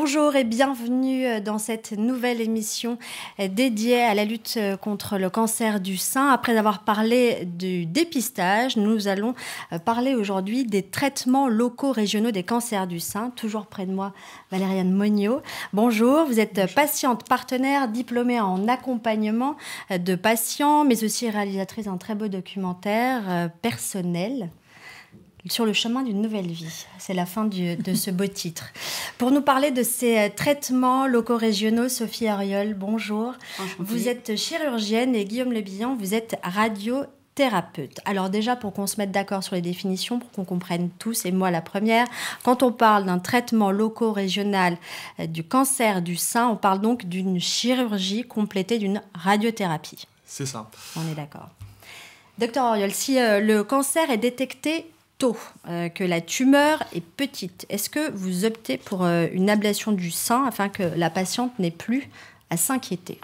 Bonjour et bienvenue euh, dans cette nouvelle émission euh, dédiée à la lutte euh, contre le cancer du sein. Après avoir parlé du dépistage, nous allons parler aujourd'hui des traitements locaux régionaux des cancers du sein. Toujours près de moi, Valériane Monio. Bonjour, vous êtes patiente partenaire, diplômée en accompagnement de patients, mais aussi réalisatrice d'un très beau documentaire personnel sur le chemin d'une nouvelle vie. C'est la fin de ce beau titre. Pour nous parler de ces euh, traitements locaux régionaux, Sophie Ariol, bonjour. Vous êtes chirurgienne et Guillaume Lebillon, vous êtes radiothérapeute. Alors déjà, pour qu'on se mette d'accord sur les définitions, pour qu'on comprenne tous, et moi la première, quand on parle d'un traitement loco-régional euh, du cancer du sein, on parle donc d'une chirurgie complétée d'une radiothérapie. C'est ça. On est d'accord. Docteur Auriol, si euh, le cancer est détecté tôt, euh, que la tumeur est petite. Est-ce que vous optez pour euh, une ablation du sein afin que la patiente n'ait plus à s'inquiéter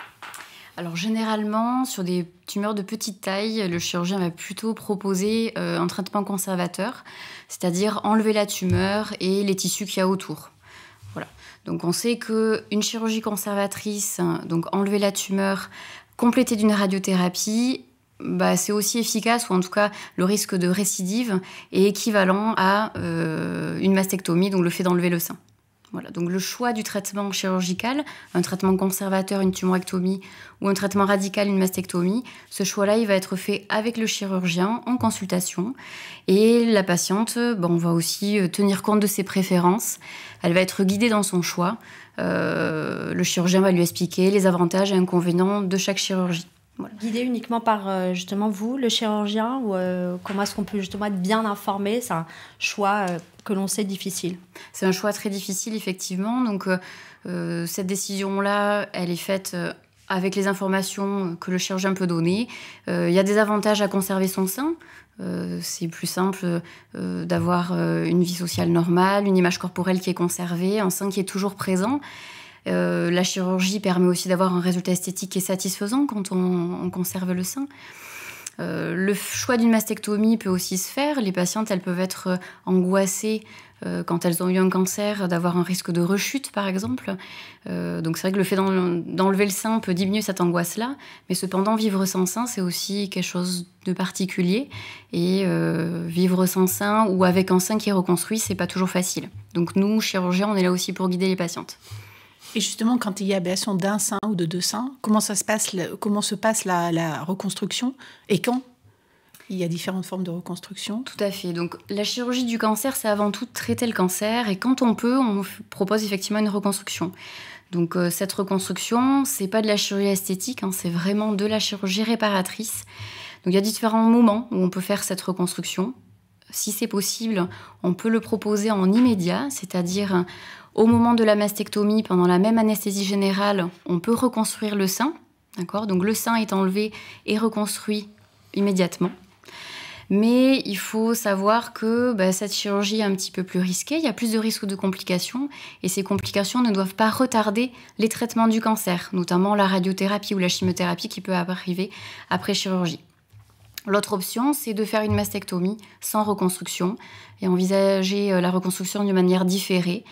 alors généralement, sur des tumeurs de petite taille, le chirurgien va plutôt proposer euh, un traitement conservateur, c'est-à-dire enlever la tumeur et les tissus qu'il y a autour. Voilà. Donc on sait qu'une chirurgie conservatrice, hein, donc enlever la tumeur, complétée d'une radiothérapie, bah, c'est aussi efficace, ou en tout cas le risque de récidive est équivalent à euh, une mastectomie, donc le fait d'enlever le sein. Voilà, donc le choix du traitement chirurgical, un traitement conservateur, une tumorectomie, ou un traitement radical, une mastectomie, ce choix-là, il va être fait avec le chirurgien en consultation. Et la patiente, bah, on va aussi euh, tenir compte de ses préférences. Elle va être guidée dans son choix. Euh, le chirurgien va lui expliquer les avantages et inconvénients de chaque chirurgie. Guidé uniquement par euh, justement vous, le chirurgien, ou euh, comment est-ce qu'on peut justement être bien informé C'est un choix euh, que l'on sait difficile. C'est un choix très difficile, effectivement. Donc, cette décision-là, elle est faite avec les informations que le chirurgien peut donner. Il y a des avantages à conserver son sein. c'est plus simple d'avoir une vie sociale normale, une image corporelle qui est conservée, un sein qui est toujours présent. Euh, la chirurgie permet aussi d'avoir un résultat esthétique et satisfaisant quand on, conserve le sein. Euh, le choix d'une mastectomie peut aussi se faire. Les patientes, elles peuvent être euh, angoissées quand elles ont eu un cancer, d'avoir un risque de rechute, par exemple. donc c'est vrai que le fait d'enlever le sein peut diminuer cette angoisse-là, mais cependant, vivre sans sein, c'est aussi quelque chose de particulier. Et vivre sans sein ou avec un sein qui est reconstruit, c'est pas toujours facile. Donc nous, chirurgiens, on est là aussi pour guider les patientes. Et justement, quand il y a ablation d'un sein ou de deux seins, comment, ça se, passe, comment se passe la, reconstruction et quand il y a différentes formes de reconstruction. Tout à fait. Donc la chirurgie du cancer, c'est avant tout traiter le cancer et quand on peut, on propose effectivement une reconstruction. Donc euh, cette reconstruction, c'est pas de la chirurgie esthétique, hein, c'est vraiment de la chirurgie réparatrice. Donc il y a différents moments où on peut faire cette reconstruction. Si c'est possible, on peut le proposer en immédiat, c'est-à-dire au moment de la mastectomie, pendant la même anesthésie générale, on peut reconstruire le sein. D'accord Donc le sein est enlevé et reconstruit immédiatement. Mais il faut savoir que bah, cette chirurgie est un petit peu plus risquée, il y a plus de risques de complications, et ces complications ne doivent pas retarder les traitements du cancer, notamment la radiothérapie ou la chimiothérapie qui peut arriver après chirurgie. L'autre option, c'est de faire une mastectomie sans reconstruction et envisager euh, la reconstruction d'une manière différée,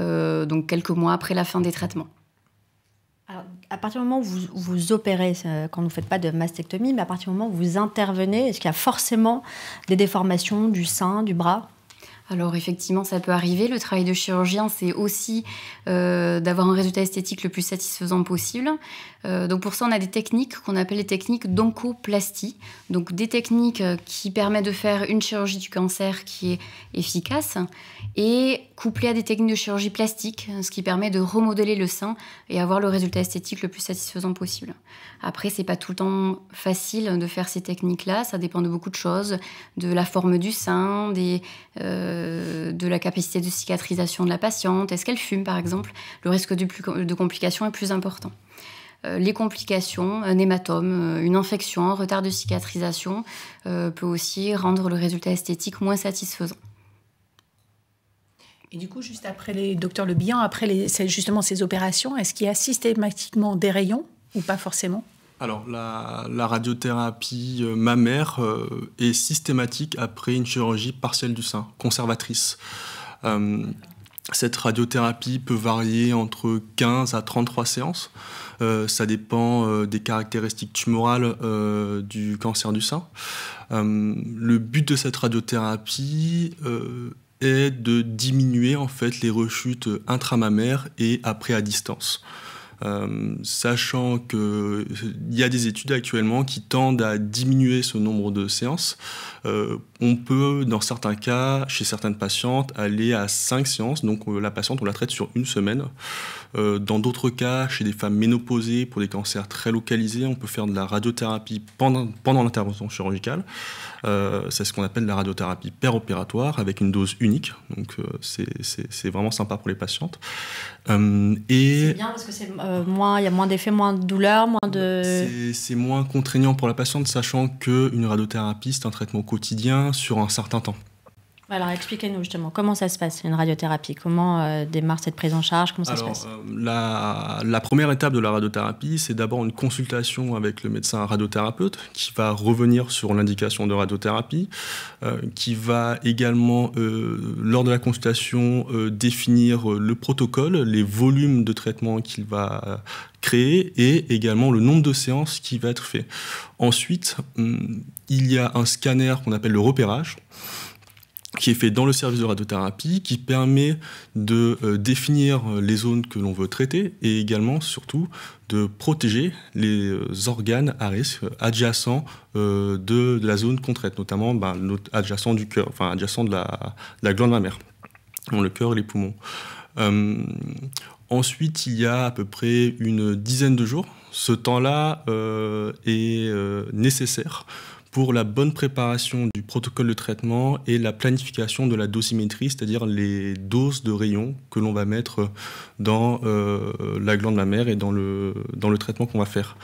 euh, donc quelques mois après la fin des traitements. à partir du moment où vous, vous opérez, euh, quand vous ne faites pas de mastectomie, mais à partir du moment où vous intervenez, est-ce qu'il y a forcément des déformations du sein, du bras alors effectivement, ça peut arriver. Le travail de chirurgien, c'est aussi euh, d'avoir un résultat esthétique le plus satisfaisant possible. Euh, donc pour ça, on a des techniques qu'on appelle les techniques d'oncoplastie. Donc des techniques euh, qui permettent de faire une chirurgie du cancer qui est efficace et couplée à des techniques de chirurgie plastique, hein, ce qui permet de remodeler le sein et avoir le résultat esthétique le plus satisfaisant possible. Après, c'est pas tout le temps facile de faire ces techniques-là. Ça dépend de beaucoup de choses, de la forme du sein, des euh, de la capacité de cicatrisation de la patiente, est-ce qu'elle fume par mhm. exemple, le risque de, complications est plus important. Euh, les complications, un hématome, euh, une infection, un retard de cicatrisation peut aussi rendre le résultat esthétique moins satisfaisant. Et du coup, juste après les docteurs Le après justement ces opérations, est-ce qu'il y a systématiquement des rayons ou pas forcément alors, la, radiothérapie euh, mammaire euh, est systématique après une chirurgie partielle du sein, conservatrice. Euh, cette radiothérapie peut varier entre 15 à 33 séances. ça dépend des caractéristiques tumorales du cancer du sein. le but de cette radiothérapie est de diminuer en fait les rechutes intramammaires et après à distance. Euh, sachant qu'il y a des études actuellement qui tendent à diminuer ce nombre de séances. Euh, on peut, dans certains cas, chez certaines patientes, aller à 5 séances. Donc euh, la patiente, on la traite sur une semaine. dans d'autres cas, chez des femmes ménopausées, pour des cancers très localisés, on peut faire de la radiothérapie pendant, pendant l'intervention chirurgicale. c'est ce qu'on appelle la radiothérapie opératoire avec une dose unique. Donc c'est vraiment sympa pour les patientes. C'est bien parce que c'est euh, moins, il y a moins d'effets, moins de douleurs moins de. C'est moins contraignant pour la patiente, sachant qu'une radiothérapie, c'est un traitement quotidien sur un certain temps. Alors expliquez-nous justement comment ça se passe une radiothérapie, comment euh, démarre cette prise en charge, comment ça se passe euh, la, première étape de la radiothérapie, c'est d'abord une consultation avec le médecin radiothérapeute qui va revenir sur l'indication de radiothérapie, euh, qui va également, lors de la consultation, définir le protocole, les volumes de traitement qu'il va créer et également le nombre de séances qui va être fait. Ensuite, hum, il y a un scanner qu'on appelle le repérage qui est fait dans le service de radiothérapie, qui permet de euh, définir euh, les zones que l'on veut traiter et également, surtout, de protéger les euh, organes à risque adjacents de, la zone qu'on traite, notamment adjacents adjacent du cœur, enfin adjacent de la, glande mammaire, le cœur et les poumons. ensuite, il y a à peu près une dizaine de jours. Ce temps-là est nécessaire pour la bonne préparation du protocole de traitement et la planification de la dosimétrie, c'est-à-dire les doses de rayons que l'on va mettre dans euh, la glande mammaire et dans le, dans le traitement qu'on va faire.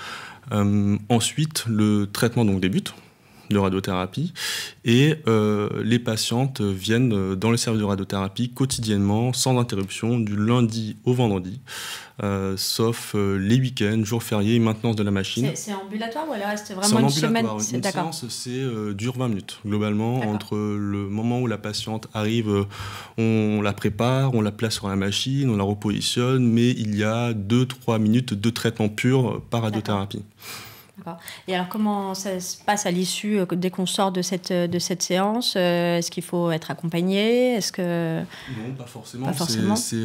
Euh, ensuite, le traitement donc débute, de radiothérapie. Et euh, les patientes viennent euh, dans le service de radiothérapie quotidiennement, sans interruption, du lundi au vendredi, euh, sauf les week-ends, jours fériés, maintenance de la machine. C'est ambulatoire ou elle reste vraiment une semaine Une séance, c'est dure 20 minutes. Globalement, entre le moment où la patiente arrive, on la prépare, on la place sur la machine, on la repositionne, mais il y a 2-3 minutes de traitement pur par radiothérapie. Et alors, comment ça se passe à l'issue euh, dès qu'on sort de cette, euh, de cette séance euh, Est-ce qu'il faut être accompagné Est-ce que... Non, pas forcément. C'est,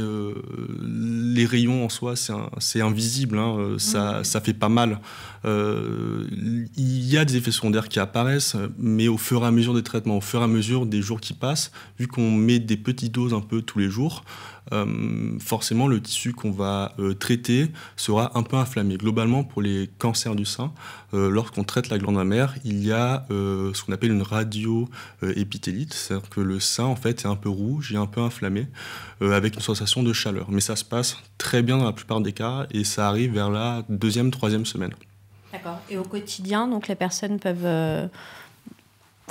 les rayons en soi, c'est, c'est invisible. Hein, ça, mmh. ça, fait pas mal. Il y a des effets secondaires qui apparaissent, mais au fur et à mesure des traitements, au fur et à mesure des jours qui passent, vu qu'on met des petites doses un peu tous les jours, euh, forcément le tissu qu'on va euh, traiter sera un peu inflammé. Globalement, pour les cancers du sein, euh, lorsqu'on traite la glande mammaire, il y a ce qu'on appelle une radioépithélite. épithélite, c'est-à-dire que le sein en fait est un peu rouge et un peu inflammé, avec une sensation de chaleur. Mais ça se passe très bien dans la plupart des cas et ça arrive vers la deuxième, troisième semaine. D'accord. Et au quotidien, donc les personnes peuvent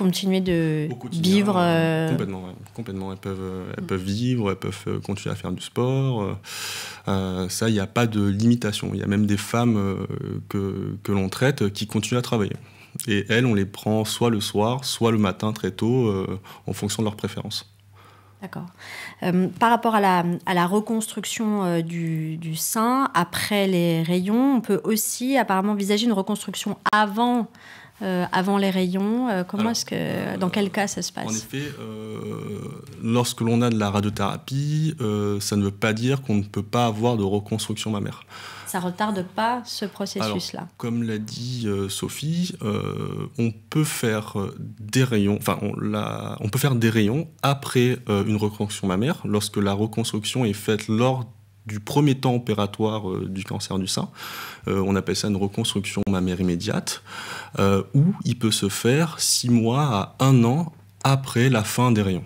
continuer de vivre. Euh, euh, complètement, complètement. Elles peuvent, euh, elles peuvent vivre, elles peuvent continuer à faire du sport. ça, il n'y a pas de limitation. Il y a même des femmes que, que l'on traite qui continuent à travailler. Et elles, on les prend soit le soir, soit le matin très tôt, en fonction de leurs préférences. D'accord. par rapport à la, à la reconstruction du, du, sein, après les rayons, on peut aussi apparemment envisager une reconstruction avant euh, avant les rayons euh, Comment est-ce que, euh, dans quel cas ça se passe En effet, lorsque l'on a de la radiothérapie, ça ne veut pas dire qu'on ne peut pas avoir de reconstruction mammaire. Ça retarde pas ce processus-là. Comme l'a dit Sophie, on peut faire des rayons. Enfin, on peut faire des rayons après une reconstruction mammaire, lorsque la reconstruction est faite lors du premier temps opératoire euh, du cancer du sein. Euh, on appelle ça une reconstruction mammaire immédiate, euh, où il peut se faire six mois à un an après la fin des rayons.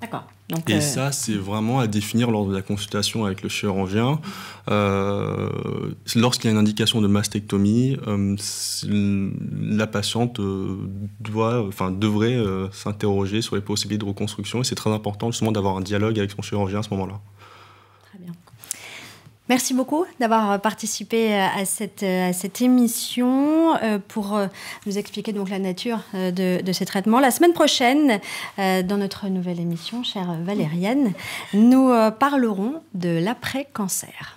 D'accord. et ça, c'est vraiment à définir lors de la consultation avec le chirurgien. Lorsqu'il y a une indication de mastectomie, la patiente doit, enfin, devrait s'interroger sur les possibilités de reconstruction. Et c'est très important justement d'avoir un dialogue avec son chirurgien à ce moment-là. Merci beaucoup d'avoir euh, participé euh, euh, à cette, émission pour nous expliquer donc la nature de, ces traitements. La semaine prochaine, dans notre nouvelle émission, chère Valériane, nous parlerons de l'après-cancer.